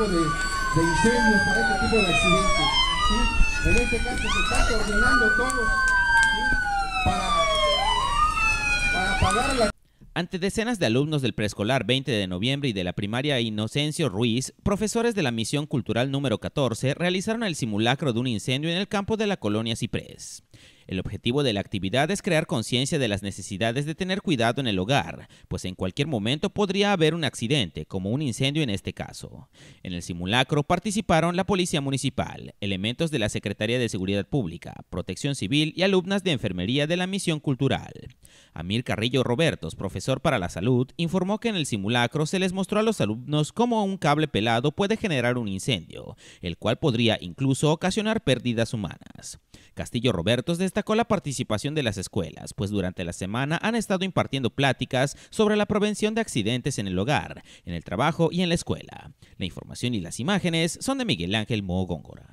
De, incendios para este tipo de accidentes. En este caso se está coordinando todo para, la... Ante decenas de alumnos del preescolar 20 de noviembre y de la primaria Inocencio Ruiz, profesores de la Misión Cultural número 14 realizaron el simulacro de un incendio en el campo de la colonia Ciprés. El objetivo de la actividad es crear conciencia de las necesidades de tener cuidado en el hogar, pues en cualquier momento podría haber un accidente, como un incendio en este caso. En el simulacro participaron la Policía Municipal, elementos de la Secretaría de Seguridad Pública, Protección Civil y alumnas de Enfermería de la Misión Cultural. Amir Carrillo Robertos, profesor para la salud, informó que en el simulacro se les mostró a los alumnos cómo un cable pelado puede generar un incendio, el cual podría incluso ocasionar pérdidas humanas. Castillo Robertos destacó la participación de las escuelas, pues durante la semana han estado impartiendo pláticas sobre la prevención de accidentes en el hogar, en el trabajo y en la escuela. La información y las imágenes son de Miguel Ángel Mo Góngora.